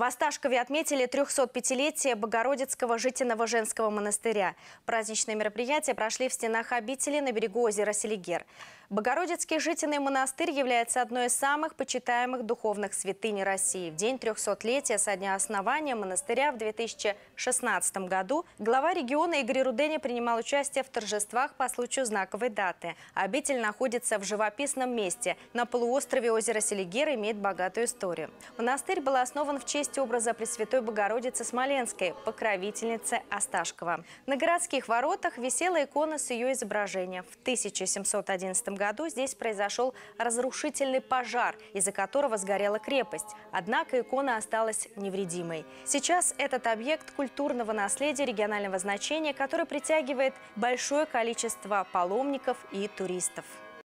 В Осташкове отметили 305-летие Богородицкого жительного женского монастыря. Праздничные мероприятия прошли в стенах обители на берегу озера Селигер. Богородицкий жительный монастырь является одной из самых почитаемых духовных святыней России. В день 300-летия со дня основания монастыря в 2016 году глава региона Игорь Руденя принимал участие в торжествах по случаю знаковой даты. Обитель находится в живописном месте. На полуострове озера Селигер имеет богатую историю. Монастырь был основан в честь честь образа Пресвятой Богородицы Смоленской, покровительницы Осташкова. На городских воротах висела икона с ее изображением. В 1711 году здесь произошел разрушительный пожар, из-за которого сгорела крепость. Однако икона осталась невредимой. Сейчас этот объект культурного наследия регионального значения, который притягивает большое количество паломников и туристов.